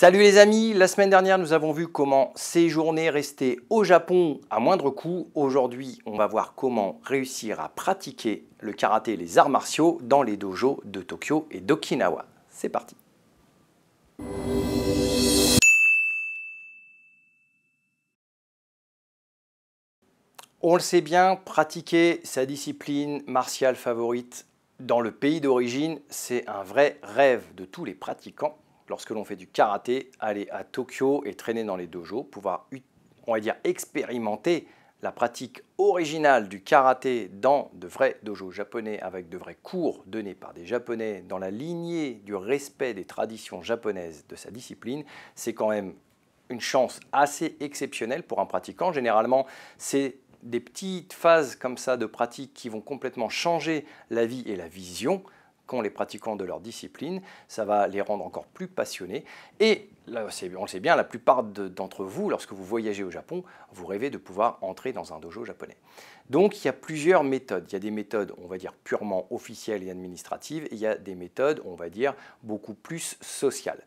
Salut les amis, la semaine dernière nous avons vu comment séjourner, rester au Japon à moindre coût. Aujourd'hui on va voir comment réussir à pratiquer le karaté et les arts martiaux dans les dojos de Tokyo et d'Okinawa. C'est parti On le sait bien, pratiquer sa discipline martiale favorite dans le pays d'origine, c'est un vrai rêve de tous les pratiquants lorsque l'on fait du karaté, aller à Tokyo et traîner dans les dojos, pouvoir, on va dire, expérimenter la pratique originale du karaté dans de vrais dojos japonais avec de vrais cours donnés par des japonais dans la lignée du respect des traditions japonaises de sa discipline, c'est quand même une chance assez exceptionnelle pour un pratiquant. Généralement, c'est des petites phases comme ça de pratique qui vont complètement changer la vie et la vision les pratiquants de leur discipline. Ça va les rendre encore plus passionnés. Et on le sait bien, la plupart d'entre vous, lorsque vous voyagez au Japon, vous rêvez de pouvoir entrer dans un dojo japonais. Donc il y a plusieurs méthodes. Il y a des méthodes, on va dire, purement officielles et administratives, il y a des méthodes, on va dire, beaucoup plus sociales.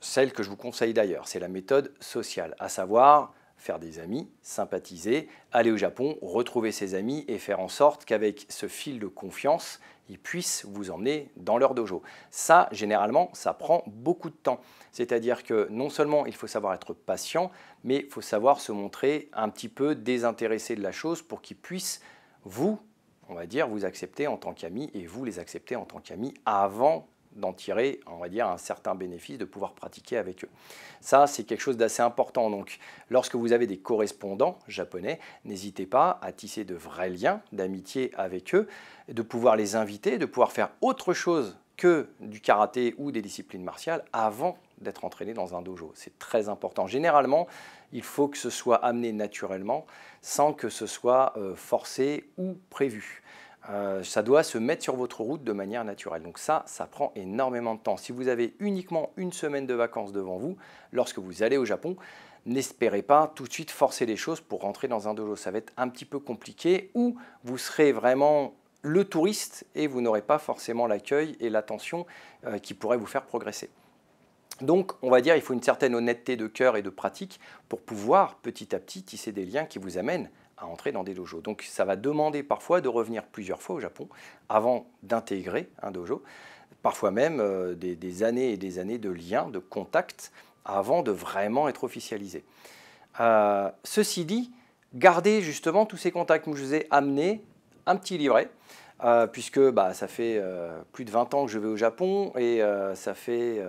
Celle que je vous conseille d'ailleurs, c'est la méthode sociale, à savoir faire des amis, sympathiser, aller au Japon, retrouver ses amis et faire en sorte qu'avec ce fil de confiance, ils puissent vous emmener dans leur dojo. Ça, généralement, ça prend beaucoup de temps. C'est-à-dire que non seulement il faut savoir être patient, mais il faut savoir se montrer un petit peu désintéressé de la chose pour qu'ils puissent vous, on va dire, vous accepter en tant qu'ami et vous les accepter en tant qu'amis avant d'en tirer, on va dire, un certain bénéfice, de pouvoir pratiquer avec eux. Ça, c'est quelque chose d'assez important. Donc, lorsque vous avez des correspondants japonais, n'hésitez pas à tisser de vrais liens d'amitié avec eux, de pouvoir les inviter, de pouvoir faire autre chose que du karaté ou des disciplines martiales avant d'être entraîné dans un dojo. C'est très important. Généralement, il faut que ce soit amené naturellement sans que ce soit euh, forcé ou prévu. Euh, ça doit se mettre sur votre route de manière naturelle. Donc ça, ça prend énormément de temps. Si vous avez uniquement une semaine de vacances devant vous, lorsque vous allez au Japon, n'espérez pas tout de suite forcer les choses pour rentrer dans un dojo. Ça va être un petit peu compliqué ou vous serez vraiment le touriste et vous n'aurez pas forcément l'accueil et l'attention euh, qui pourraient vous faire progresser. Donc, on va dire, il faut une certaine honnêteté de cœur et de pratique pour pouvoir petit à petit tisser des liens qui vous amènent à entrer dans des dojos. Donc ça va demander parfois de revenir plusieurs fois au Japon avant d'intégrer un dojo, parfois même euh, des, années et des années de liens, de contacts, avant de vraiment être officialisé. Euh, ceci dit, gardez justement tous ces contacts. que je vous ai amené un petit livret. Euh, puisque bah, ça fait plus de 20 ans que je vais au Japon et ça fait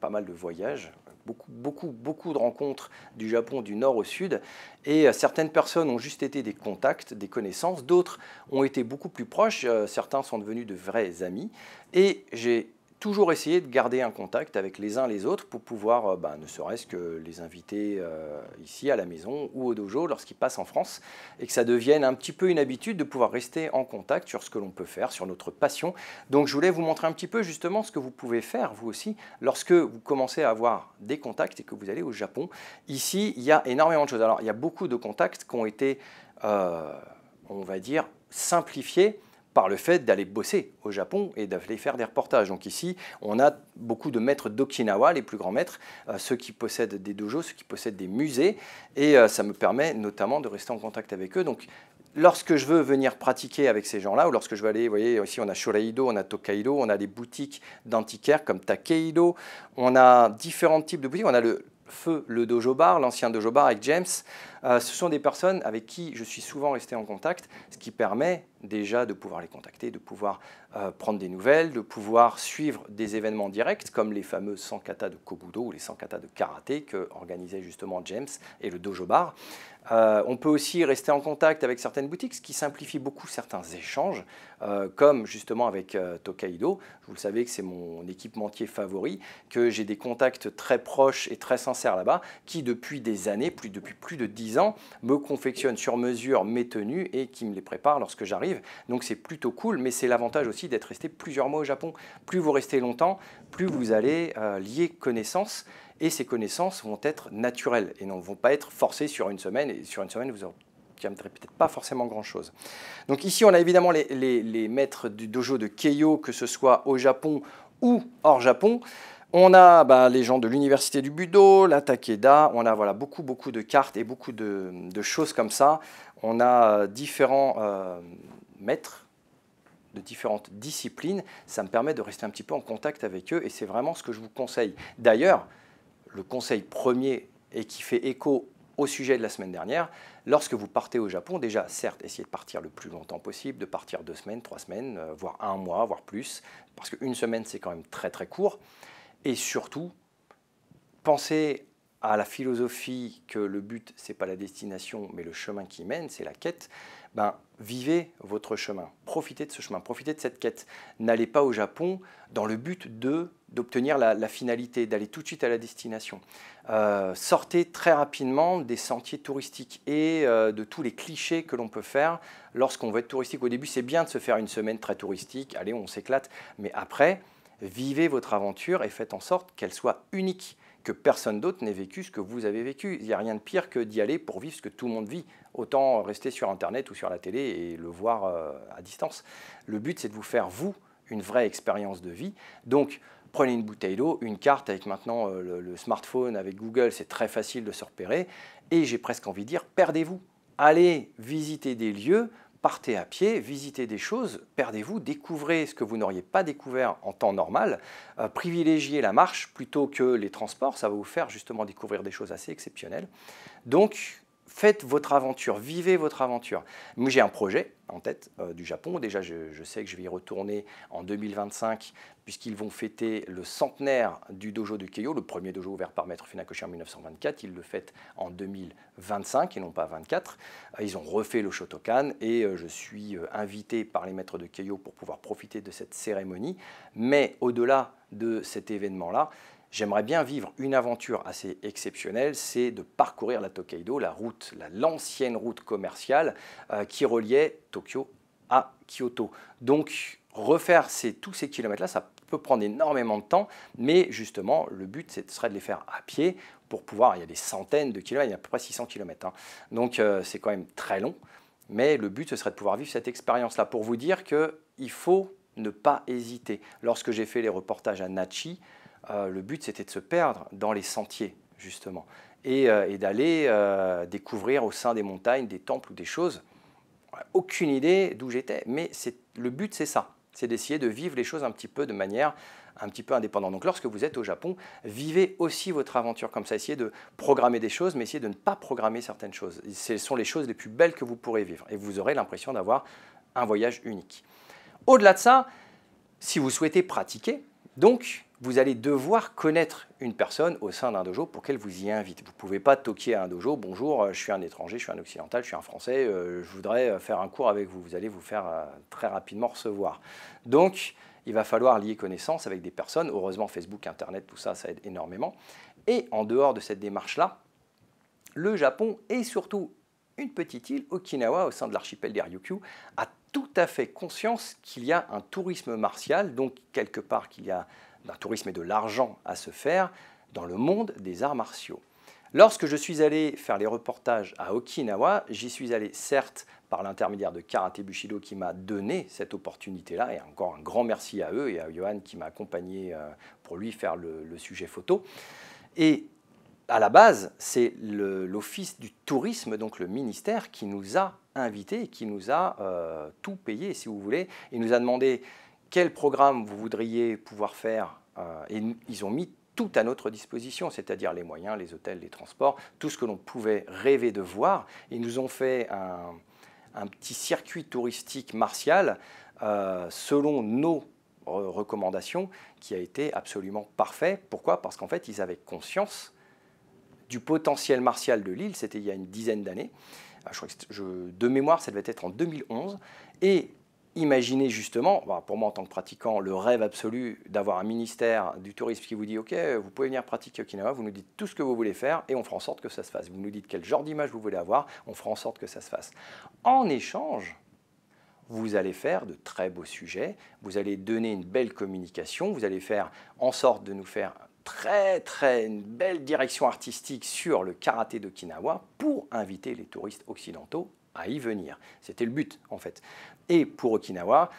pas mal de voyages, beaucoup, beaucoup, beaucoup de rencontres du Japon du nord au sud. Et euh, certaines personnes ont juste été des contacts, des connaissances. D'autres ont été beaucoup plus proches. Euh, certains sont devenus de vrais amis. Et j'ai toujours essayer de garder un contact avec les uns les autres pour pouvoir, euh, bah, ne serait-ce que les inviter euh, ici à la maison ou au dojo lorsqu'ils passent en France, et que ça devienne un petit peu une habitude de pouvoir rester en contact sur ce que l'on peut faire, sur notre passion. Donc je voulais vous montrer un petit peu justement ce que vous pouvez faire, vous aussi, lorsque vous commencez à avoir des contacts et que vous allez au Japon. Ici, il y a énormément de choses. Alors il y a beaucoup de contacts qui ont été, euh, on va dire, simplifiés par le fait d'aller bosser au Japon et d'aller faire des reportages. Donc ici, on a beaucoup de maîtres d'Okinawa, les plus grands maîtres, euh, ceux qui possèdent des dojos, ceux qui possèdent des musées, et euh, ça me permet notamment de rester en contact avec eux. Donc lorsque je veux venir pratiquer avec ces gens-là, ou lorsque je veux aller, vous voyez, ici on a Shoraido, on a Tokaido, on a des boutiques d'antiquaires comme Takeido, on a différents types de boutiques, on a le Feu, le dojo bar, l'ancien dojo bar avec James. Euh, ce sont des personnes avec qui je suis souvent resté en contact, ce qui permet déjà de pouvoir les contacter, de pouvoir euh, prendre des nouvelles, de pouvoir suivre des événements directs comme les fameux 100 kata de Kobudo ou les 100 kata de karaté que organisait justement James et le dojo bar. Euh, on peut aussi rester en contact avec certaines boutiques, ce qui simplifie beaucoup certains échanges, euh, comme justement avec euh, Tokaido. Vous le savez que c'est mon équipementier favori, que j'ai des contacts très proches et très sincères là-bas, qui depuis des années, plus, depuis plus de 10 ans, me confectionnent sur mesure mes tenues et qui me les préparent lorsque j'arrive. Donc c'est plutôt cool, mais c'est l'avantage aussi d'être resté plusieurs mois au Japon. Plus vous restez longtemps, plus vous allez lier connaissance et ces connaissances vont être naturelles et ne vont pas être forcées sur une semaine. Et sur une semaine, vous aurez peut-être pas forcément grand-chose. Donc ici, on a évidemment les, maîtres du dojo de Keio, que ce soit au Japon ou hors Japon. On a ben, les gens de l'université du Budo, la Takeda, on a voilà, beaucoup, beaucoup de cartes et beaucoup de, choses comme ça. On a euh, différents euh, maîtres de différentes disciplines. Ça me permet de rester un petit peu en contact avec eux et c'est vraiment ce que je vous conseille. D'ailleurs, le conseil premier et qui fait écho au sujet de la semaine dernière, lorsque vous partez au Japon, déjà, certes, essayez de partir le plus longtemps possible, de partir deux semaines, trois semaines, euh, voire un mois, voire plus, parce qu'une semaine, c'est quand même très très court. Et surtout, pensez à la philosophie que le but, n'est pas la destination, mais le chemin qui mène, c'est la quête. Ben, vivez votre chemin, profitez de ce chemin, profitez de cette quête. N'allez pas au Japon dans le but de d'obtenir la, finalité, d'aller tout de suite à la destination. Euh, sortez très rapidement des sentiers touristiques et euh, de tous les clichés que l'on peut faire lorsqu'on veut être touristique. Au début, c'est bien de se faire une semaine très touristique, allez, on s'éclate, mais après, vivez votre aventure et faites en sorte qu'elle soit unique que personne d'autre n'ait vécu ce que vous avez vécu. Il n'y a rien de pire que d'y aller pour vivre ce que tout le monde vit. Autant rester sur Internet ou sur la télé et le voir euh, à distance. Le but, c'est de vous faire, vous, une vraie expérience de vie. Donc, prenez une bouteille d'eau, une carte avec maintenant euh, le, smartphone, avec Google, c'est très facile de se repérer. Et j'ai presque envie de dire, perdez-vous. Allez visiter des lieux partez à pied, visitez des choses, perdez-vous, découvrez ce que vous n'auriez pas découvert en temps normal, euh, privilégiez la marche plutôt que les transports, ça va vous faire justement découvrir des choses assez exceptionnelles. Donc faites votre aventure, vivez votre aventure. Moi, j'ai un projet en tête euh, du Japon. Déjà, je, sais que je vais y retourner en 2025, puisqu'ils vont fêter le centenaire du dojo de Keio, le premier dojo ouvert par Maître Funakoshi en 1924. Ils le fêtent en 2025 et non pas 24. Euh, ils ont refait le Shotokan et euh, je suis invité par les maîtres de Keio pour pouvoir profiter de cette cérémonie. Mais au-delà de cet événement-là, J'aimerais bien vivre une aventure assez exceptionnelle, c'est de parcourir la Tokaido, la route, l'ancienne route commerciale euh, qui reliait Tokyo à Kyoto. Donc refaire tous ces kilomètres-là, ça peut prendre énormément de temps, mais justement, le but ce serait de les faire à pied pour pouvoir, il y a des centaines de kilomètres, il y a à peu près 600 kilomètres, hein. donc euh, c'est quand même très long, mais le but ce serait de pouvoir vivre cette expérience-là, pour vous dire qu'il faut ne pas hésiter. Lorsque j'ai fait les reportages à Nachi, euh, le but c'était de se perdre dans les sentiers, justement, et, euh, d'aller euh, découvrir au sein des montagnes des temples ou des choses. Aucune idée d'où j'étais, mais le but c'est ça, c'est d'essayer de vivre les choses un petit peu de manière un petit peu indépendante. Donc lorsque vous êtes au Japon, vivez aussi votre aventure comme ça, essayez de programmer des choses, mais essayez de ne pas programmer certaines choses. Ce sont les choses les plus belles que vous pourrez vivre, et vous aurez l'impression d'avoir un voyage unique. Au-delà de ça, si vous souhaitez pratiquer, donc vous allez devoir connaître une personne au sein d'un dojo pour qu'elle vous y invite. Vous ne pouvez pas toquer à un dojo, bonjour, euh, je suis un étranger, je suis un occidental, je suis un français, euh, je voudrais euh, faire un cours avec vous. Vous allez vous faire très rapidement recevoir. Donc, il va falloir lier connaissance avec des personnes. Heureusement, Facebook, Internet, tout ça, ça aide énormément. Et en dehors de cette démarche-là, le Japon et surtout une petite île, Okinawa, au sein de l'archipel des Ryukyu, a tout à fait conscience qu'il y a un tourisme martial, donc quelque part qu'il y a le tourisme et de l'argent à se faire dans le monde des arts martiaux. Lorsque je suis allé faire les reportages à Okinawa, j'y suis allé certes par l'intermédiaire de Karate Bushido qui m'a donné cette opportunité-là, et encore un grand merci à eux et à Johan qui m'a accompagné euh, pour lui faire le, sujet photo. Et à la base, c'est l'Office du tourisme, donc le ministère, qui nous a invités qui nous a euh, tout payé, si vous voulez. et nous a demandé quel programme vous voudriez pouvoir faire euh, et ils ont mis tout à notre disposition, c'est-à-dire les moyens, les hôtels, les transports, tout ce que l'on pouvait rêver de voir. Ils nous ont fait un, petit circuit touristique martial euh, selon nos recommandations qui a été absolument parfait. Pourquoi Parce qu'en fait, ils avaient conscience du potentiel martial de l'île, c'était il y a une dizaine d'années. Euh, je, je, de mémoire, ça devait être en 2011. Et imaginez justement, bah, pour moi en tant que pratiquant, le rêve absolu d'avoir un ministère du tourisme qui vous dit Ok, vous pouvez venir pratiquer Okinawa, vous nous dites tout ce que vous voulez faire et on fera en sorte que ça se fasse. Vous nous dites quel genre d'image vous voulez avoir, on fera en sorte que ça se fasse. En échange, vous allez faire de très beaux sujets, vous allez donner une belle communication, vous allez faire en sorte de nous faire très très belle direction artistique sur le karaté d'Okinawa pour inviter les touristes occidentaux à y venir. C'était le but, en fait. Et pour Okinawa,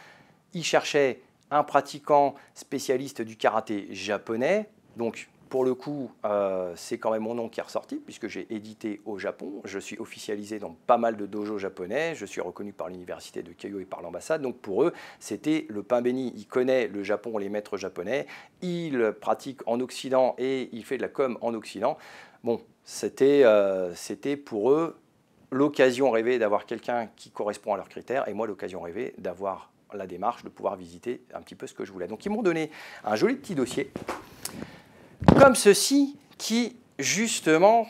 il cherchait un pratiquant spécialiste du karaté japonais, donc pour le coup, euh, c'est quand même mon nom qui est ressorti, puisque j'ai édité au Japon. Je suis officialisé dans pas mal de dojos japonais. Je suis reconnu par l'université de keio et par l'ambassade. Donc pour eux, c'était le pain béni. Il connaît le Japon, les maîtres japonais. Il pratique en Occident et il fait de la com en Occident. Bon, c'était euh, pour eux l'occasion rêvée d'avoir quelqu'un qui correspond à leurs critères et moi l'occasion rêvée d'avoir la démarche, de pouvoir visiter un petit peu ce que je voulais. Donc ils m'ont donné un joli petit dossier, comme ceci, qui justement,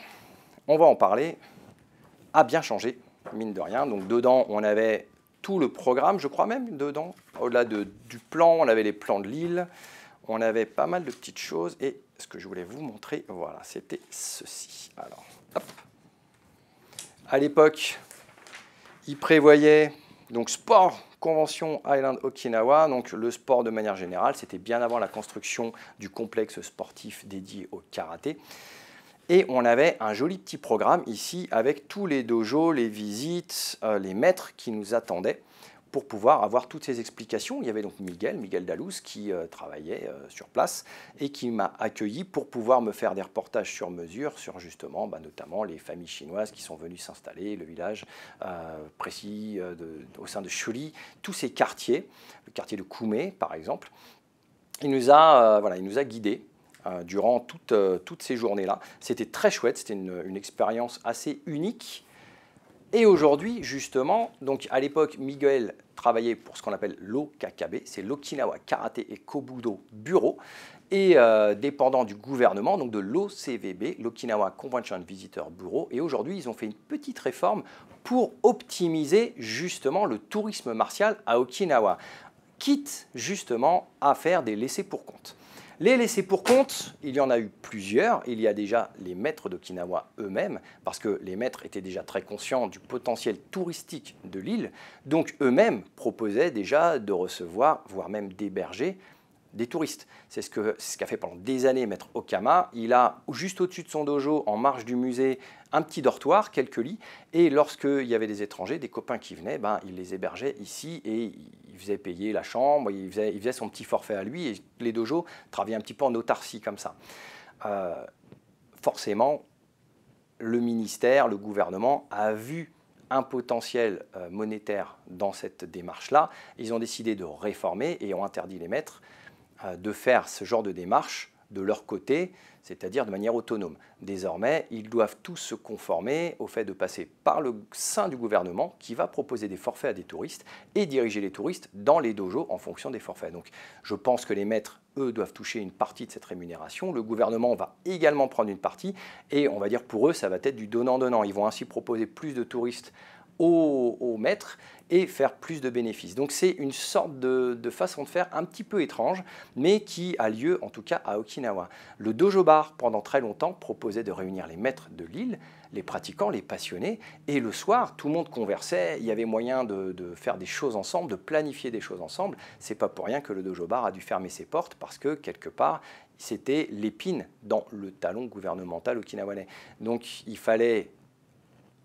on va en parler, a bien changé, mine de rien. Donc dedans, on avait tout le programme, je crois même dedans, au-delà de, du plan, on avait les plans de l'île, on avait pas mal de petites choses, et ce que je voulais vous montrer, voilà, c'était ceci. Alors, hop à l'époque, il prévoyait donc sport, convention Island Okinawa. Donc le sport de manière générale, c'était bien avant la construction du complexe sportif dédié au karaté. Et on avait un joli petit programme ici avec tous les dojos, les visites, euh, les maîtres qui nous attendaient pour pouvoir avoir toutes ces explications. Il y avait donc Miguel, Miguel Dalouse, qui euh, travaillait euh, sur place et qui m'a accueilli pour pouvoir me faire des reportages sur mesure sur justement bah, notamment les familles chinoises qui sont venues s'installer, le village euh, précis au sein de Chuli, tous ces quartiers, le quartier de Koumé par exemple. Il nous a, voilà, il nous a guidés durant toutes ces journées-là. C'était très chouette, c'était une, une expérience assez unique. Et aujourd'hui, justement, donc à l'époque, Miguel Travailler pour ce qu'on appelle l'OKKB, c'est l'Okinawa Karate et Kobudo Bureau, et euh, dépendant du gouvernement, donc de l'OCVB, l'Okinawa Convention Visitor Bureau. Et aujourd'hui, ils ont fait une petite réforme pour optimiser justement le tourisme martial à Okinawa, quitte justement à faire des laissés pour compte. Les laissés pour compte, il y en a eu plusieurs. Il y a déjà les maîtres d'Okinawa eux-mêmes, parce que les maîtres étaient déjà très conscients du potentiel touristique de l'île, donc eux-mêmes proposaient déjà de recevoir, voire même d'héberger des touristes. C'est ce qu'a ce fait pendant des années Maître Okama. Il a juste au-dessus de son dojo, en marge du musée, un petit dortoir, quelques lits. Et lorsqu'il y avait des étrangers, des copains qui venaient, ben, il les hébergeait ici et il faisait payer la chambre, il faisait, son petit forfait à lui. Et les dojos travaillaient un petit peu en autarcie comme ça. Euh, forcément, le ministère, le gouvernement a vu un potentiel euh, monétaire dans cette démarche-là. Ils ont décidé de réformer et ont interdit les maîtres euh, de faire ce genre de démarche de leur côté, c'est-à-dire de manière autonome. Désormais, ils doivent tous se conformer au fait de passer par le sein du gouvernement qui va proposer des forfaits à des touristes et diriger les touristes dans les dojos en fonction des forfaits. Donc je pense que les maîtres, eux, doivent toucher une partie de cette rémunération. Le gouvernement va également prendre une partie et on va dire pour eux, ça va être du donnant-donnant. Ils vont ainsi proposer plus de touristes au, maître et faire plus de bénéfices. Donc c'est une sorte de, façon de faire un petit peu étrange, mais qui a lieu en tout cas à Okinawa. Le dojo bar, pendant très longtemps, proposait de réunir les maîtres de l'île, les pratiquants, les passionnés, et le soir, tout le monde conversait, il y avait moyen de, de faire des choses ensemble, de planifier des choses ensemble. C'est pas pour rien que le dojo bar a dû fermer ses portes, parce que quelque part, c'était l'épine dans le talon gouvernemental okinawanais. Donc il fallait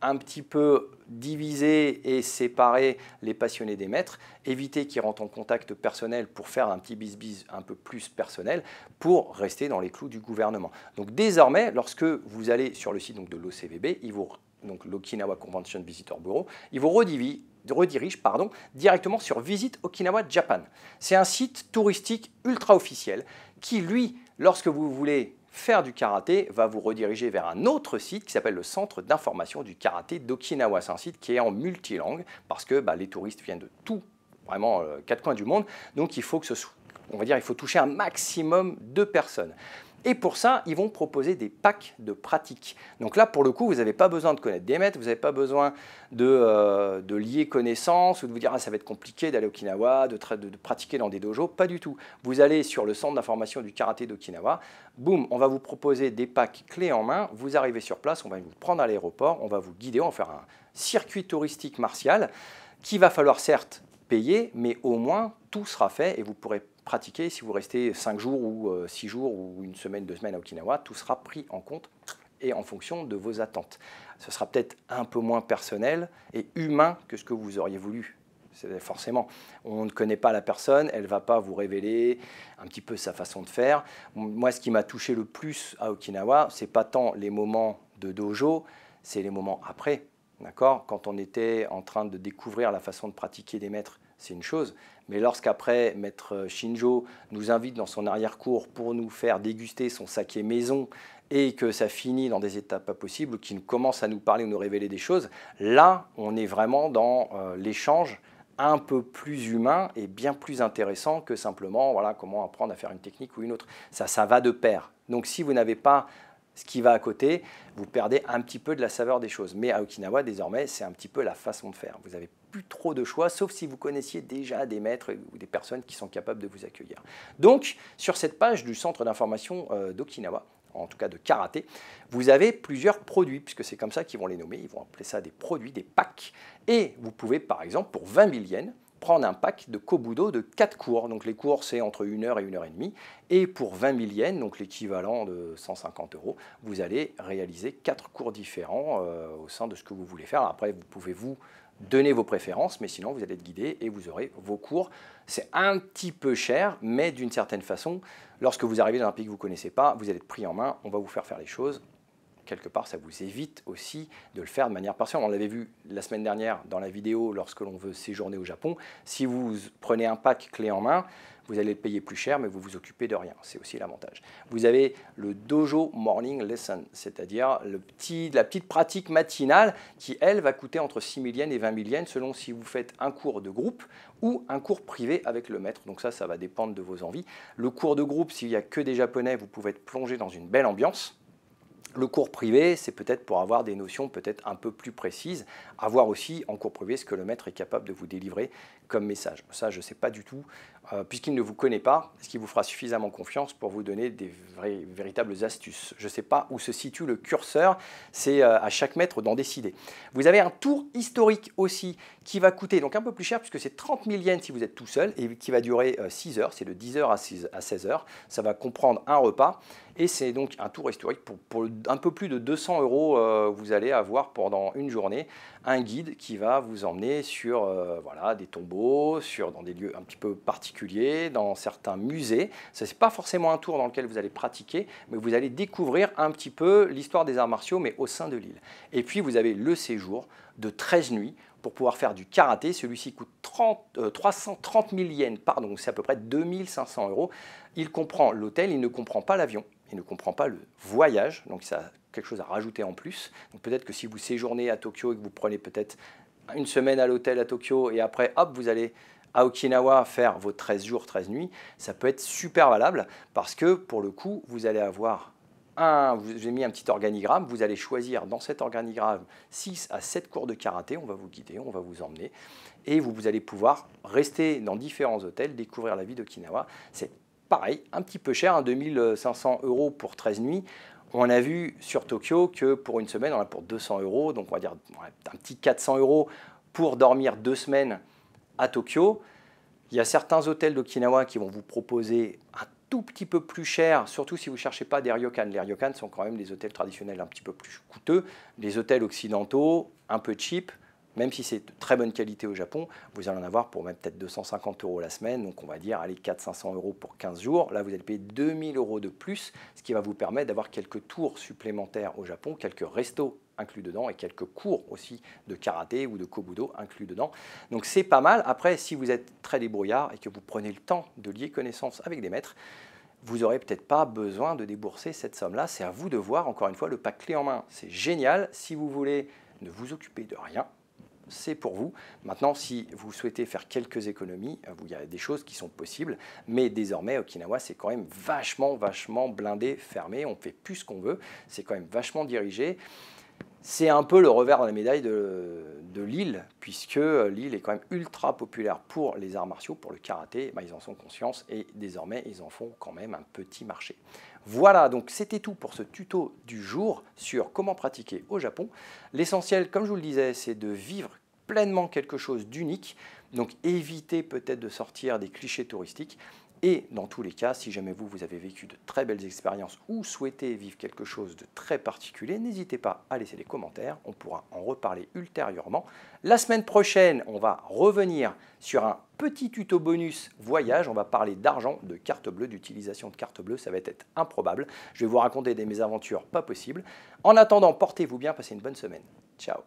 un petit peu diviser et séparer les passionnés des maîtres, éviter qu'ils rentrent en contact personnel pour faire un petit bis-bis un peu plus personnel, pour rester dans les clous du gouvernement. Donc désormais, lorsque vous allez sur le site donc, de l'OCVB, donc l'Okinawa Convention Visitor Bureau, il vous redirige, pardon, directement sur Visite Okinawa Japan. C'est un site touristique ultra officiel qui, lui, lorsque vous voulez faire du karaté va vous rediriger vers un autre site qui s'appelle le Centre d'information du karaté d'Okinawa. C'est un site qui est en multilangue parce que bah, les touristes viennent de tout, vraiment euh, quatre coins du monde. Donc il faut que ce soit, on va dire, il faut toucher un maximum de personnes. Et pour ça, ils vont proposer des packs de pratiques. Donc là, pour le coup, vous n'avez pas besoin de connaître des maîtres, vous n'avez pas besoin de, euh, lier connaissances ou de vous dire ah, ça va être compliqué d'aller à Okinawa, de, de, pratiquer dans des dojos. Pas du tout. Vous allez sur le centre d'information du karaté d'Okinawa, boum, on va vous proposer des packs clés en main. Vous arrivez sur place, on va vous prendre à l'aéroport, on va vous guider, on va faire un circuit touristique martial qui va falloir certes payer, mais au moins tout sera fait et vous pourrez Pratiquer, si vous restez 5 jours ou 6 euh, jours ou une semaine, deux semaines à Okinawa, tout sera pris en compte et en fonction de vos attentes. Ce sera peut-être un peu moins personnel et humain que ce que vous auriez voulu. Forcément, on ne connaît pas la personne, elle ne va pas vous révéler un petit peu sa façon de faire. Moi, ce qui m'a touché le plus à Okinawa, c'est pas tant les moments de dojo, c'est les moments après. D'accord Quand on était en train de découvrir la façon de pratiquer des maîtres, c'est une chose. Mais lorsqu'après, maître euh, Shinjo nous invite dans son arrière-cour pour nous faire déguster son saké maison et que ça finit dans des étapes pas possibles, qu'il commence à nous parler ou nous révéler des choses, là, on est vraiment dans euh, l'échange un peu plus humain et bien plus intéressant que simplement voilà comment apprendre à faire une technique ou une autre. Ça, ça va de pair. Donc si vous n'avez pas ce qui va à côté, vous perdez un petit peu de la saveur des choses. Mais à Okinawa, désormais, c'est un petit peu la façon de faire. Vous n'avez plus trop de choix, sauf si vous connaissiez déjà des maîtres ou des personnes qui sont capables de vous accueillir. Donc, sur cette page du centre d'information euh, d'Okinawa, en tout cas de karaté, vous avez plusieurs produits, puisque c'est comme ça qu'ils vont les nommer, ils vont appeler ça des produits, des packs. Et vous pouvez, par exemple, pour 20 000 yens, prendre un pack de Kobudo de 4 cours. Donc les cours, c'est entre 1 heure et 1 et demie, Et pour 20 000 yens, donc l'équivalent de 150 euros, vous allez réaliser 4 cours différents euh, au sein de ce que vous voulez faire. après, vous pouvez vous donner vos préférences, mais sinon, vous allez être guidé et vous aurez vos cours. C'est un petit peu cher, mais d'une certaine façon, lorsque vous arrivez dans un pays que vous ne connaissez pas, vous allez être pris en main, on va vous faire faire les choses, quelque part, ça vous évite aussi de le faire de manière partielle. On l'avait vu la semaine dernière dans la vidéo lorsque l'on veut séjourner au Japon. Si vous prenez un pack clé en main, vous allez le payer plus cher, mais vous vous occupez de rien. C'est aussi l'avantage. Vous avez le dojo morning lesson, c'est-à-dire la petite pratique matinale qui, elle, va coûter entre 6 000 yens et 20 000 yens selon si vous faites un cours de groupe ou un cours privé avec le maître. Donc ça, ça va dépendre de vos envies. Le cours de groupe, s'il n'y a que des Japonais, vous pouvez être plongé dans une belle ambiance le cours privé, c'est peut-être pour avoir des notions peut-être un peu plus précises, avoir aussi en cours privé ce que le maître est capable de vous délivrer comme message. Ça, je ne sais pas du tout. Euh, puisqu'il ne vous connaît pas, ce qui vous fera suffisamment confiance pour vous donner des véritables astuces Je ne sais pas où se situe le curseur, c'est euh, à chaque mètre d'en décider. Vous avez un tour historique aussi qui va coûter donc un peu plus cher puisque c'est 30 000 yens si vous êtes tout seul et qui va durer 6 euh, heures, c'est de 10 heures à 16 heures. Ça va comprendre un repas et c'est donc un tour historique pour, un peu plus de 200 euros vous allez avoir pendant une journée un guide qui va vous emmener sur euh, voilà, des tombeaux, sur, dans des lieux un petit peu particuliers, dans certains musées. Ce n'est pas forcément un tour dans lequel vous allez pratiquer, mais vous allez découvrir un petit peu l'histoire des arts martiaux, mais au sein de l'île. Et puis vous avez le séjour de 13 nuits pour pouvoir faire du karaté. Celui-ci coûte 30, 330 000 yens, pardon, c'est à peu près 2500 euros. Il comprend l'hôtel, il ne comprend pas l'avion, il ne comprend pas le voyage, donc ça quelque chose à rajouter en plus. Donc peut-être que si vous séjournez à Tokyo et que vous prenez peut-être une semaine à l'hôtel à Tokyo et après, hop, vous allez à Okinawa faire vos 13 jours, 13 nuits, ça peut être super valable parce que pour le coup, vous allez avoir un, J'ai mis un petit organigramme, vous allez choisir dans cet organigramme 6 à 7 cours de karaté, on va vous guider, on va vous emmener, et vous, vous allez pouvoir rester dans différents hôtels, découvrir la vie d'Okinawa. C'est pareil, un petit peu cher, hein, 2500 euros pour 13 nuits. On a vu sur Tokyo que pour une semaine, on a pour 200 euros, donc on va dire un petit 400 euros pour dormir deux semaines à Tokyo. Il y a certains hôtels d'Okinawa qui vont vous proposer un tout petit peu plus cher, surtout si vous ne cherchez pas des ryokan. Les ryokan sont quand même des hôtels traditionnels un petit peu plus coûteux. Les hôtels occidentaux, un peu cheap, même si c'est de très bonne qualité au Japon, vous allez en avoir pour même peut-être 250 euros la semaine, donc on va dire allez 400-500 euros pour 15 jours. Là, vous allez payer 2000 euros de plus, ce qui va vous permettre d'avoir quelques tours supplémentaires au Japon, quelques restos inclus dedans et quelques cours aussi de karaté ou de kobudo inclus dedans. Donc c'est pas mal. Après, si vous êtes très débrouillard et que vous prenez le temps de lier connaissance avec des maîtres, vous n'aurez peut-être pas besoin de débourser cette somme-là. C'est à vous de voir, encore une fois, le pack clé en main. C'est génial. Si vous voulez ne vous occuper de rien, c'est pour vous. Maintenant, si vous souhaitez faire quelques économies, euh, il y a des choses qui sont possibles, mais désormais, Okinawa, c'est quand même vachement, vachement blindé, fermé, on fait plus ce qu'on veut, c'est quand même vachement dirigé. C'est un peu le revers de la médaille de, de Lille, puisque euh, Lille est quand même ultra populaire pour les arts martiaux, pour le karaté. Eh ben, ils en sont conscients et désormais, ils en font quand même un petit marché. Voilà, donc c'était tout pour ce tuto du jour sur comment pratiquer au Japon. L'essentiel, comme je vous le disais, c'est de vivre pleinement quelque chose d'unique. Donc éviter peut-être de sortir des clichés touristiques et dans tous les cas, si jamais vous, vous avez vécu de très belles expériences ou souhaitez vivre quelque chose de très particulier, n'hésitez pas à laisser des commentaires, on pourra en reparler ultérieurement. La semaine prochaine, on va revenir sur un petit tuto bonus voyage, on va parler d'argent, de carte bleue, d'utilisation de carte bleue, ça va être improbable. Je vais vous raconter des mésaventures pas possibles. En attendant, portez-vous bien, passez une bonne semaine. Ciao